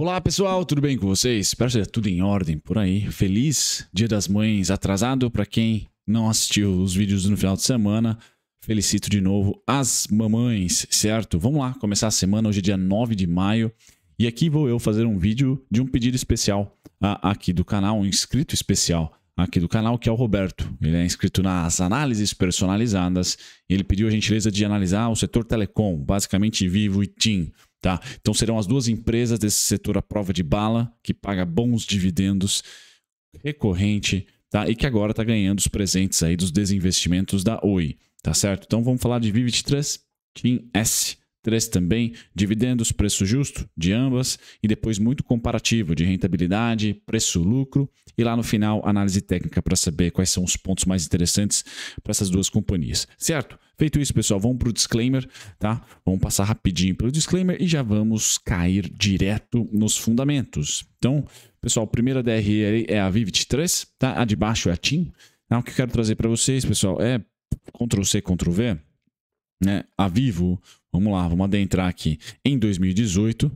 Olá pessoal, tudo bem com vocês? Espero que tudo em ordem por aí. Feliz Dia das Mães atrasado para quem não assistiu os vídeos no final de semana. Felicito de novo as mamães, certo? Vamos lá começar a semana, hoje é dia 9 de maio. E aqui vou eu fazer um vídeo de um pedido especial ah, aqui do canal, um inscrito especial aqui do canal, que é o Roberto. Ele é inscrito nas análises personalizadas. Ele pediu a gentileza de analisar o setor telecom, basicamente Vivo e TIM. Tá? Então serão as duas empresas desse setor à prova de bala, que paga bons dividendos recorrente, tá? E que agora está ganhando os presentes aí dos desinvestimentos da Oi, tá certo? Então vamos falar de Vivid3, Team S. 3 também, dividendos, preço justo de ambas e depois muito comparativo de rentabilidade, preço-lucro e lá no final análise técnica para saber quais são os pontos mais interessantes para essas duas companhias, certo? Feito isso, pessoal, vamos para o disclaimer, tá? Vamos passar rapidinho pelo disclaimer e já vamos cair direto nos fundamentos. Então, pessoal, a primeira DRL é a VIV3, tá? A de baixo é a TIM. Tá? o que eu quero trazer para vocês, pessoal, é Ctrl-C, Ctrl-V, né? A Vivo, vamos lá, vamos adentrar aqui em 2018,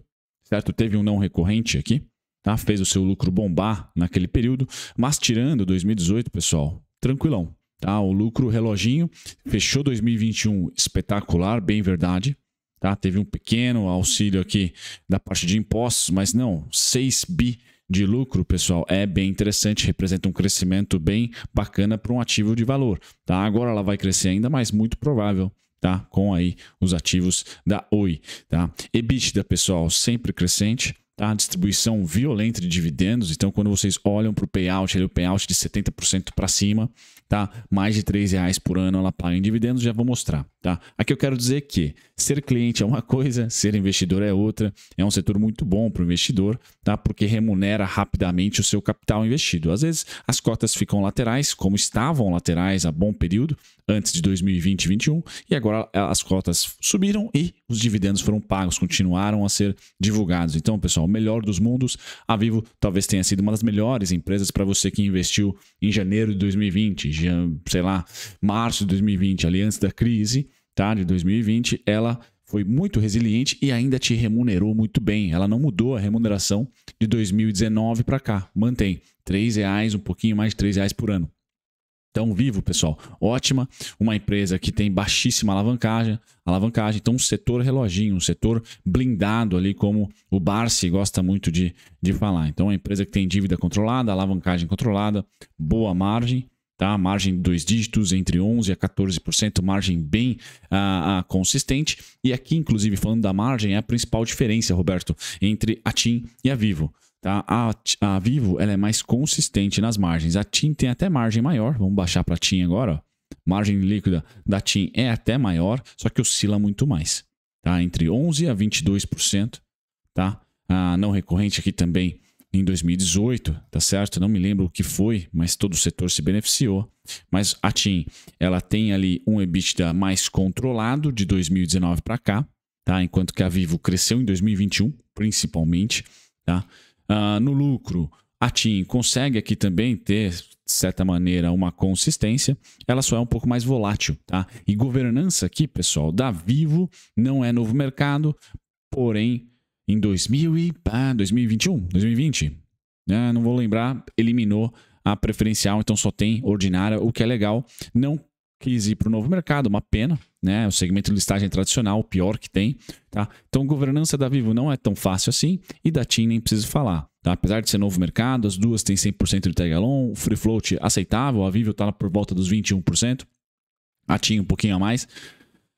certo? Teve um não recorrente aqui, tá? Fez o seu lucro bombar naquele período, mas tirando 2018, pessoal, tranquilão, Tá? O lucro reloginho fechou 2021 espetacular, bem verdade. Tá? Teve um pequeno auxílio aqui da parte de impostos, mas não, 6 bi de lucro, pessoal, é bem interessante, representa um crescimento bem bacana para um ativo de valor, tá? Agora ela vai crescer ainda mais, muito provável, tá? Com aí os ativos da Oi, tá? EBITDA, pessoal, sempre crescente, tá? distribuição violenta de dividendos. Então, quando vocês olham para o payout, ali, o payout de 70% para cima, tá? Mais de 3 reais por ano ela paga em dividendos, já vou mostrar, tá? Aqui eu quero dizer que ser cliente é uma coisa, ser investidor é outra. É um setor muito bom para o investidor, tá? Porque remunera rapidamente o seu capital investido. Às vezes as cotas ficam laterais, como estavam laterais há bom período, antes de 2020 e 2021, e agora é, as cotas subiram e os dividendos foram pagos, continuaram a ser divulgados. Então, pessoal, melhor dos mundos, a Vivo talvez tenha sido uma das melhores empresas para você que investiu em janeiro de 2020, já, sei lá, março de 2020, ali antes da crise, tá, de 2020, ela foi muito resiliente e ainda te remunerou muito bem. Ela não mudou a remuneração de 2019 para cá, mantém R$ reais, um pouquinho mais de R$ reais por ano. Então, vivo, pessoal, ótima. Uma empresa que tem baixíssima alavancagem, alavancagem. Então, um setor reloginho, um setor blindado ali, como o Barsi gosta muito de, de falar. Então, é uma empresa que tem dívida controlada, alavancagem controlada, boa margem, tá? Margem de dois dígitos, entre 11% a 14%, margem bem ah, ah, consistente. E aqui, inclusive, falando da margem, é a principal diferença, Roberto, entre a TIM e a Vivo. Tá? A, a Vivo ela é mais consistente nas margens. A TIM tem até margem maior. Vamos baixar para a TIM agora. Ó. Margem líquida da TIM é até maior, só que oscila muito mais. Tá? Entre 11% a 22%. Tá? A não recorrente aqui também em 2018, tá certo? Não me lembro o que foi, mas todo o setor se beneficiou. Mas a TIM, ela tem ali um EBITDA mais controlado de 2019 para cá, tá? Enquanto que a Vivo cresceu em 2021, principalmente, tá? Ah, no lucro, a TIM consegue aqui também ter, de certa maneira, uma consistência, ela só é um pouco mais volátil, tá? E governança aqui, pessoal, da Vivo não é novo mercado, porém, em 2000 e, ah, 2021, 2020, né? não vou lembrar, eliminou a preferencial, então só tem ordinária, o que é legal, não quis ir para o novo mercado, uma pena, né? O segmento de listagem tradicional, o pior que tem, tá? Então, governança da Vivo não é tão fácil assim e da TIM nem preciso falar. Tá? Apesar de ser novo mercado, as duas têm 100% de tag along, o free float aceitável, a Vivo está por volta dos 21%, a TIM um pouquinho a mais.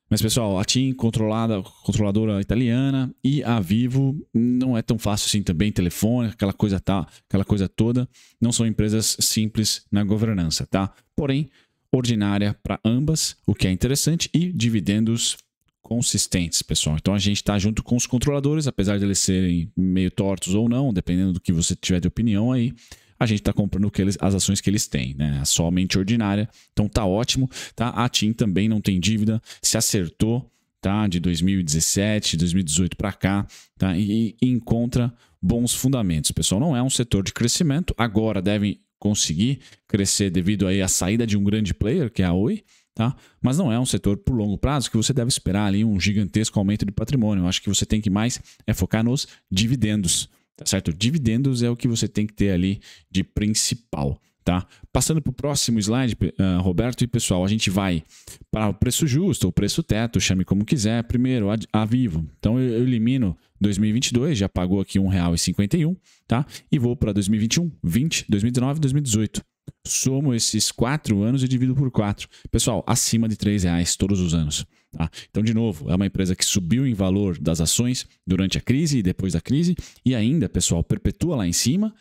Mas pessoal, a TIM controlada, controladora italiana e a Vivo não é tão fácil assim também, telefone, aquela coisa tá, aquela coisa toda, não são empresas simples na governança, tá? Porém, ordinária para ambas, o que é interessante, e dividendos consistentes, pessoal. Então a gente está junto com os controladores, apesar de eles serem meio tortos ou não, dependendo do que você tiver de opinião aí. A gente está comprando eles, as ações que eles têm, né? É somente ordinária. Então tá ótimo, tá? A TIM também não tem dívida, se acertou, tá? De 2017, 2018 para cá, tá? E, e encontra bons fundamentos, pessoal. Não é um setor de crescimento. Agora devem conseguir crescer devido aí à saída de um grande player, que é a Oi, tá? Mas não é um setor por longo prazo que você deve esperar ali um gigantesco aumento de patrimônio. Eu acho que você tem que mais é focar nos dividendos, tá certo? Dividendos é o que você tem que ter ali de principal. Tá? Passando para o próximo slide, uh, Roberto e pessoal, a gente vai para o preço justo, o preço teto, chame como quiser. Primeiro, a, a Vivo. Então eu, eu elimino 2022, já pagou aqui R$1,51 tá? E vou para 2021, 20, 2019, 2018. Somo esses quatro anos e divido por quatro. Pessoal, acima de R$ reais todos os anos. Tá? Então, de novo, é uma empresa que subiu em valor das ações durante a crise e depois da crise, e ainda, pessoal, perpetua lá em cima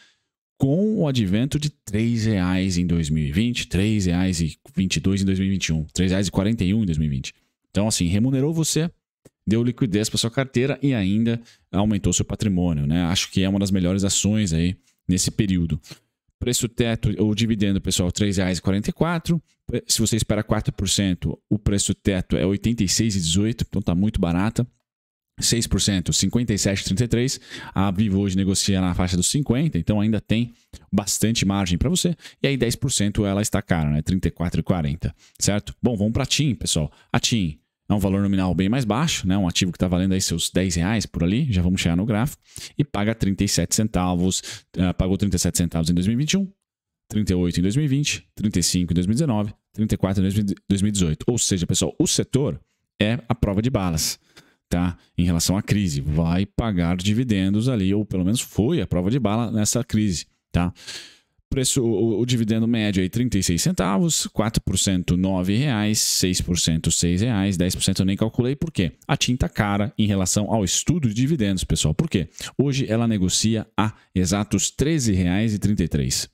com o advento de R$ reais em 2020, R$ reais e 22 em 2021, R$ reais e em 2020. Então assim, remunerou você, deu liquidez para sua carteira e ainda aumentou seu patrimônio, né? Acho que é uma das melhores ações aí nesse período. Preço teto ou dividendo, pessoal, R$ 3,44. Eh, se você espera 4%, o preço teto é R$ 86,18, então tá muito barata. 6%, 57,33. A Vivo hoje negocia na faixa dos 50, então ainda tem bastante margem para você. E aí 10% ela está cara, né? 34,40, certo? Bom, vamos para a TIM, pessoal. A TIM é um valor nominal bem mais baixo, né? um ativo que está valendo aí seus 10 reais por ali, já vamos chegar no gráfico, e paga 37 centavos, uh, pagou 37 centavos em 2021, 38 em 2020, 35 em 2019, 34 em 2018. Ou seja, pessoal, o setor é a prova de balas tá? Em relação à crise, vai pagar dividendos ali, ou pelo menos foi a prova de bala nessa crise, tá? Preço, o, o dividendo médio aí 36 centavos, 4% 9 reais, 6% 6 reais, 10% eu nem calculei por quê? A tinta cara em relação ao estudo de dividendos, pessoal. Por quê? Hoje ela negocia a exatos 13 reais e 33.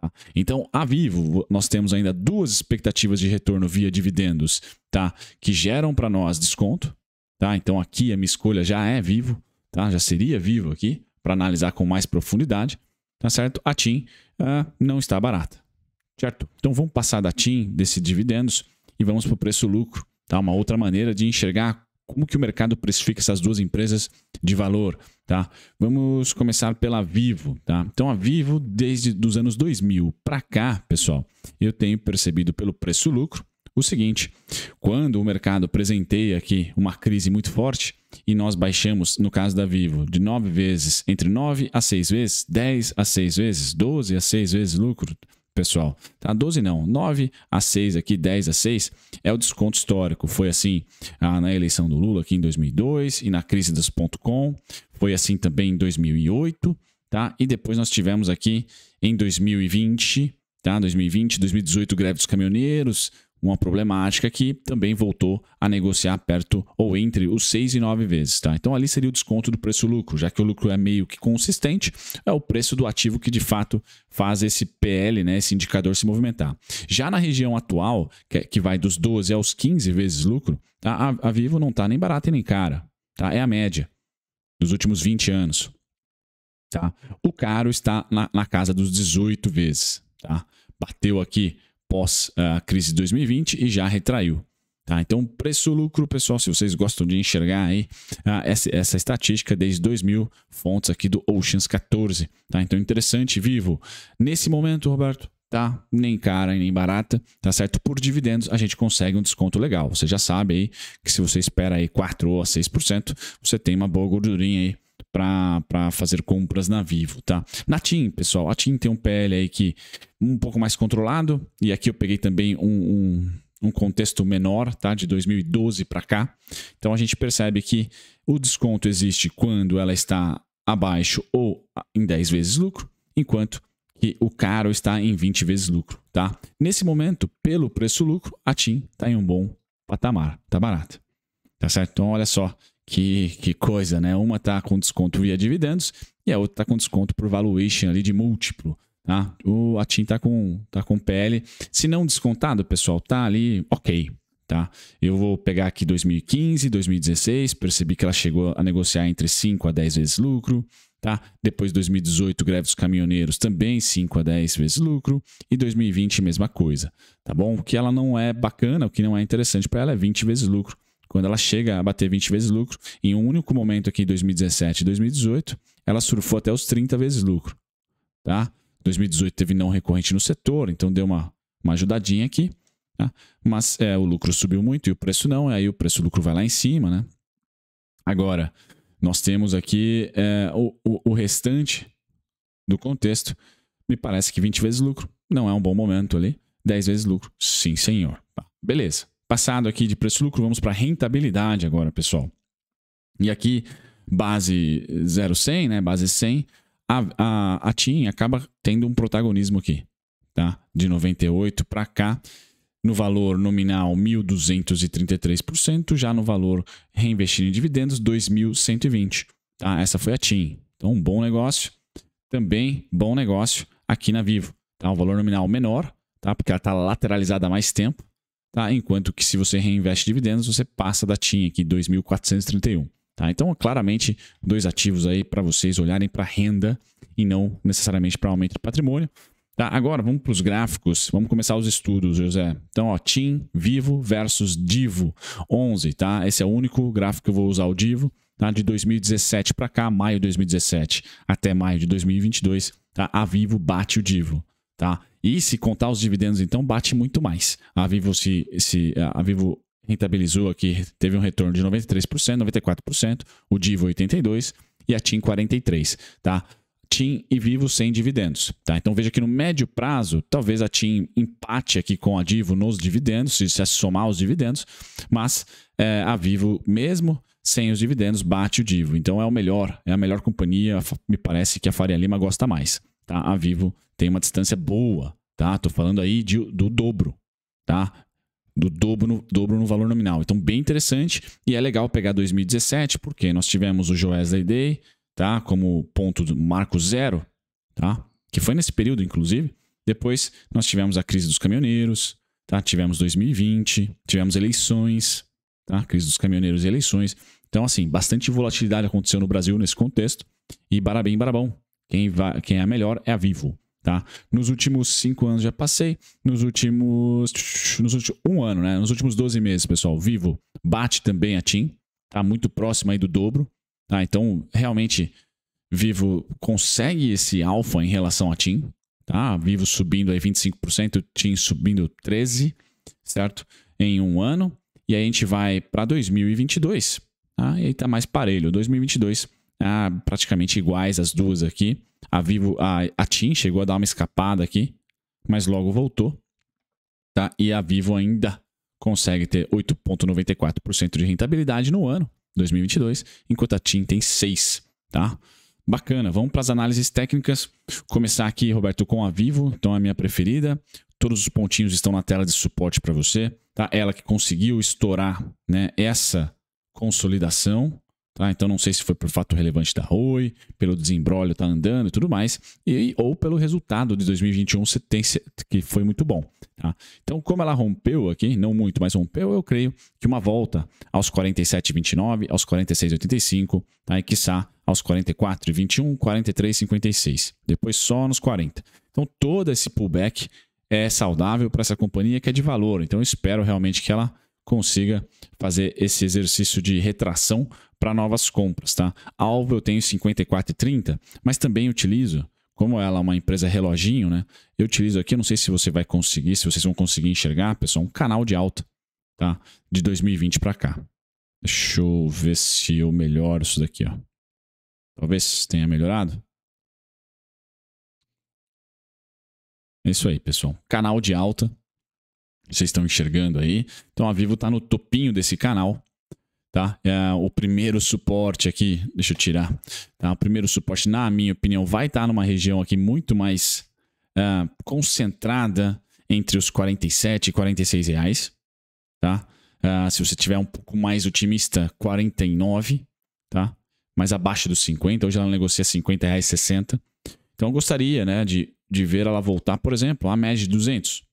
Tá? Então, a Vivo, nós temos ainda duas expectativas de retorno via dividendos, tá? Que geram para nós desconto, Tá? Então aqui a minha escolha já é vivo, tá? já seria vivo aqui, para analisar com mais profundidade. Tá certo? A TIM uh, não está barata. Certo? Então vamos passar da TIM, desses dividendos, e vamos para o preço-lucro. Tá? Uma outra maneira de enxergar como que o mercado precifica essas duas empresas de valor, tá? Vamos começar pela Vivo, tá? Então a Vivo desde dos anos 2000 para cá, pessoal, eu tenho percebido pelo preço lucro o seguinte: quando o mercado presenteia aqui uma crise muito forte e nós baixamos, no caso da Vivo, de nove vezes, entre nove a seis vezes, dez a seis vezes, doze a seis vezes lucro, pessoal, tá? doze não, nove a seis aqui, dez a seis é o desconto histórico. Foi assim ah, na eleição do Lula aqui em 2002 e na crise das .com, foi assim também em 2008, tá? E depois nós tivemos aqui em 2020, tá? 2020, 2018 greve dos caminhoneiros, uma problemática que também voltou a negociar perto ou entre os 6 e 9 vezes. Tá? Então ali seria o desconto do preço-lucro, já que o lucro é meio que consistente, é o preço do ativo que de fato faz esse PL, né, esse indicador se movimentar. Já na região atual, que é, vai dos 12 aos 15 vezes lucro, a Vivo não está nem barata e nem cara. Tá? É a média dos últimos 20 anos. Tá? O caro está na, na casa dos 18 vezes. Tá? Bateu aqui pós a ah, crise de 2020 e já retraiu. Tá? Então, preço-lucro, pessoal, se vocês gostam de enxergar aí ah, essa, essa, estatística desde 2000, fontes aqui do Oceans 14. Tá? Então, interessante, vivo. Nesse momento, Roberto, tá? Nem cara nem barata, tá certo? Por dividendos a gente consegue um desconto legal. Você já sabe aí que se você espera aí 4 ou 6%, você tem uma boa gordurinha aí para fazer compras na Vivo, tá? Na TIM, pessoal, a TIM tem um PL aí que um pouco mais controlado, e aqui eu peguei também um, um, um contexto menor, tá? De 2012 para cá. Então a gente percebe que o desconto existe quando ela está abaixo ou em 10 vezes lucro, enquanto que o caro está em 20 vezes lucro, tá? Nesse momento, pelo preço lucro, a TIM está em um bom patamar, tá barato. Tá certo? Então olha só que, que coisa, né? Uma tá com desconto via dividendos e a outra tá com desconto por valuation ali de múltiplo. Tá? O, a TIM tá com, tá com PL. Se não descontado, pessoal, tá ali, ok. Tá? Eu vou pegar aqui 2015, 2016, percebi que ela chegou a negociar entre 5 a 10 vezes lucro. Tá? Depois 2018, greve dos caminhoneiros, também 5 a 10 vezes lucro. E 2020, mesma coisa. Tá bom? O que ela não é bacana, o que não é interessante para ela é 20 vezes lucro quando ela chega a bater 20 vezes lucro, em um único momento aqui, 2017 e 2018, ela surfou até os 30 vezes lucro. Tá? 2018 teve não recorrente no setor, então deu uma, uma ajudadinha aqui. Tá? Mas é, o lucro subiu muito e o preço não, aí o preço-lucro vai lá em cima. Né? Agora, nós temos aqui é, o, o, o restante do contexto. Me parece que 20 vezes lucro não é um bom momento ali. 10 vezes lucro, sim senhor. Tá, beleza. Passado aqui de preço-lucro, vamos para rentabilidade agora, pessoal. E aqui, base 0,100, né? base 100, a, a, a TIM acaba tendo um protagonismo aqui, tá? de 98 para cá, no valor nominal 1.233%, já no valor reinvestido em dividendos 2.120. Tá? Essa foi a TIM. Então, um bom negócio, também bom negócio aqui na Vivo. Tá? O valor nominal menor, tá? porque ela está lateralizada há mais tempo, Tá? Enquanto que se você reinveste dividendos, você passa da TIM aqui, 2.431. Tá? Então, claramente, dois ativos aí para vocês olharem para renda e não necessariamente para aumento de patrimônio. Tá? Agora, vamos para os gráficos. Vamos começar os estudos, José. Então, ó, TIM, Vivo versus Divo 11. Tá? Esse é o único gráfico que eu vou usar o Divo. Tá? De 2017 para cá, maio de 2017 até maio de 2022, tá? a Vivo bate o Divo. Tá? E se contar os dividendos, então, bate muito mais. A Vivo se, se a Vivo rentabilizou aqui, teve um retorno de 93%, 94%, o Divo 82 e a TIM 43, tá? TIM e Vivo sem dividendos, tá? Então veja que no médio prazo, talvez a TIM empate aqui com a Divo nos dividendos, se se somar os dividendos, mas é, a Vivo mesmo sem os dividendos bate o Divo. Então é o melhor, é a melhor companhia, me parece que a Faria Lima gosta mais tá? A Vivo tem uma distância boa, tá? Tô falando aí de, do dobro, tá? Do dobro no, dobro no valor nominal. Então, bem interessante e é legal pegar 2017, porque nós tivemos o Joesley Day, tá? Como ponto do marco zero, tá? Que foi nesse período, inclusive. Depois, nós tivemos a crise dos caminhoneiros, tá? Tivemos 2020, tivemos eleições, tá? Crise dos caminhoneiros e eleições. Então, assim, bastante volatilidade aconteceu no Brasil nesse contexto. E barabém, barabão. Quem, vai, quem é a melhor é a Vivo. Tá? Nos últimos cinco anos já passei. Nos últimos. Nos últimos um ano, né? Nos últimos 12 meses, pessoal. Vivo bate também a TIM. Tá muito próximo aí do dobro. Tá? Então, realmente, Vivo consegue esse alfa em relação a TIM. Tá? Vivo subindo aí 25%, TIM subindo 13%, certo? Em um ano. E aí a gente vai para 2022. Tá? E aí tá mais parelho. 2022 ah, praticamente iguais as duas aqui. A Vivo, a, a TIM chegou a dar uma escapada aqui, mas logo voltou. Tá? E a Vivo ainda consegue ter 8,94% de rentabilidade no ano 2022, enquanto a TIM tem 6%. Tá? Bacana, vamos para as análises técnicas. Começar aqui, Roberto, com a Vivo, então é a minha preferida. Todos os pontinhos estão na tela de suporte para você. Tá? Ela que conseguiu estourar né, essa consolidação, Tá? Então não sei se foi por fato relevante da Oi, pelo desembrolho tá andando e tudo mais, e, ou pelo resultado de 2021 que foi muito bom. Tá? Então como ela rompeu aqui, não muito, mas rompeu, eu creio que uma volta aos 47,29, aos 46,85, tá? e quiçá aos 44,21, 43,56. Depois só nos 40. Então todo esse pullback é saudável para essa companhia que é de valor. Então eu espero realmente que ela consiga fazer esse exercício de retração para novas compras, tá? Alvo eu tenho 54,30, mas também utilizo, como ela é uma empresa reloginho, né? Eu utilizo aqui, não sei se você vai conseguir, se vocês vão conseguir enxergar, pessoal, um canal de alta, tá? De 2020 para cá. Deixa eu ver se eu melhoro isso daqui, ó. Talvez tenha melhorado. É isso aí, pessoal. Canal de alta vocês estão enxergando aí. Então a Vivo está no topinho desse canal, tá? É, o primeiro suporte aqui, deixa eu tirar. Tá? O primeiro suporte, na minha opinião, vai estar tá numa região aqui muito mais é, concentrada entre os 47 e 46 reais, tá? É, se você tiver um pouco mais otimista, 49, tá? Mais abaixo dos 50, hoje ela negocia 50 reais 60. Então eu gostaria, né, de, de ver ela voltar, por exemplo, a média de 200,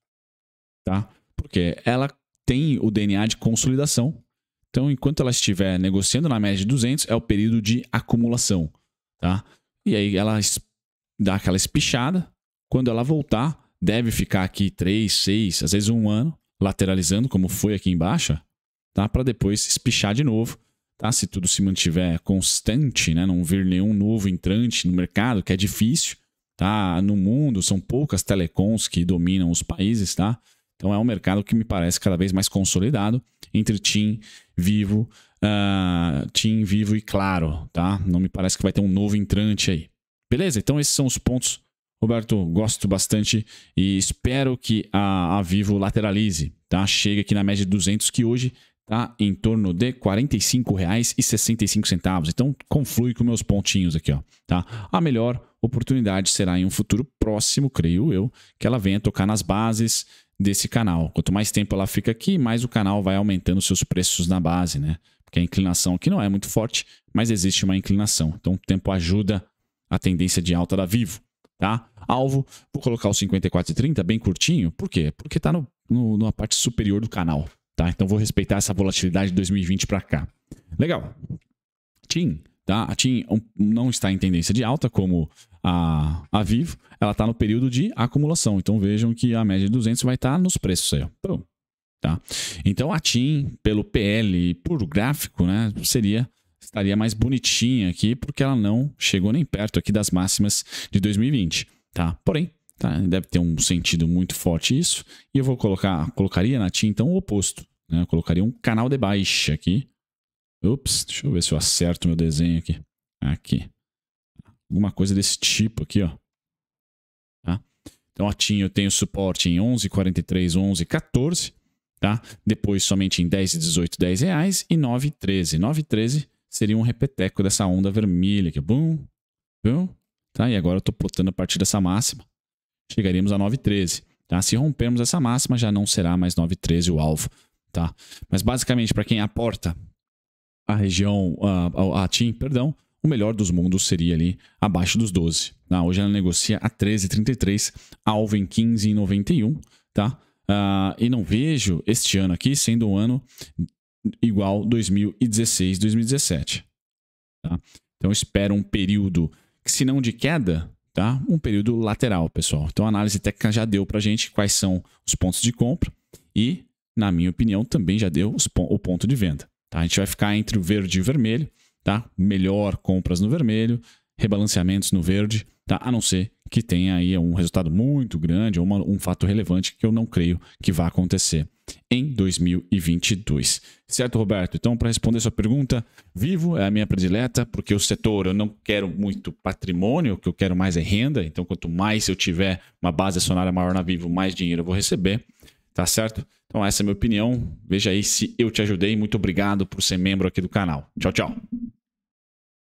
tá? Porque ela tem o DNA de consolidação. Então, enquanto ela estiver negociando na média de 200, é o período de acumulação. Tá? E aí ela dá aquela espichada. Quando ela voltar, deve ficar aqui 3, 6, às vezes um ano, lateralizando, como foi aqui embaixo, tá? para depois espichar de novo. Tá? Se tudo se mantiver constante, né? não vir nenhum novo entrante no mercado, que é difícil. Tá? No mundo, são poucas telecoms que dominam os países. Tá? Então é um mercado que me parece cada vez mais consolidado entre TIM, Vivo, uh, ah, TIM, Vivo e Claro, tá? Não me parece que vai ter um novo entrante aí. Beleza? Então esses são os pontos. Roberto, gosto bastante e espero que a, a Vivo lateralize, tá? Chega aqui na média de 200 que hoje tá em torno de R$ 45,65. Então conflui com meus pontinhos aqui, ó, tá? A melhor oportunidade será em um futuro próximo, creio eu, que ela venha tocar nas bases desse canal. Quanto mais tempo ela fica aqui, mais o canal vai aumentando seus preços na base, né? Porque a inclinação aqui não é muito forte, mas existe uma inclinação. Então o tempo ajuda a tendência de alta da Vivo, tá? Alvo, vou colocar o 54,30 bem curtinho. Por quê? Porque tá no, no, na parte superior do canal, tá? Então vou respeitar essa volatilidade de 2020 para cá. Legal. Tim, Tá? A TIM não está em tendência de alta, como a, a Vivo. Ela está no período de acumulação. Então vejam que a média de 200 vai estar tá nos preços aí. Pum. Tá? Então a TIM, pelo PL e por gráfico, né, seria estaria mais bonitinha aqui, porque ela não chegou nem perto aqui das máximas de 2020. Tá? Porém, tá? deve ter um sentido muito forte isso. E eu vou colocar, colocaria na TIM então o oposto. Né? Eu colocaria um canal de baixa aqui Ups, deixa eu ver se eu acerto meu desenho aqui. Aqui. Alguma coisa desse tipo aqui, ó. Tá? Então, Otinho eu tenho suporte em 11, 43, 11, 14. Tá? Depois somente em 10, 18, 10 reais. E 9, 13. 9, 13 seria um repeteco dessa onda vermelha aqui. Bum, bum. Tá? E agora eu tô plotando a partir dessa máxima. Chegaríamos a 9, 13. Tá? Se rompermos essa máxima, já não será mais 9, 13 o alvo. Tá? Mas basicamente, para quem é aporta a região, a, a TIM, perdão, o melhor dos mundos seria ali abaixo dos 12. Tá? Hoje ela negocia a 13,33, alvo em 15,91, tá? Uh, e não vejo este ano aqui sendo um ano igual 2016, 2017. Tá? Então espero um período, que, se não de queda, tá? um período lateral, pessoal. Então a análise técnica já deu para gente quais são os pontos de compra e, na minha opinião, também já deu o ponto de venda. Tá? A gente vai ficar entre o verde e o vermelho, tá? Melhor compras no vermelho, rebalanceamentos no verde, tá? A não ser que tenha aí um resultado muito grande ou uma, um fato relevante que eu não creio que vá acontecer em 2022. Certo, Roberto? Então, para responder sua pergunta, vivo é a minha predileta, porque o setor eu não quero muito patrimônio, o que eu quero mais é renda. Então, quanto mais eu tiver uma base acionária maior na Vivo, mais dinheiro eu vou receber. Tá certo? Então, essa é a minha opinião. Veja aí se eu te ajudei. Muito obrigado por ser membro aqui do canal. Tchau, tchau.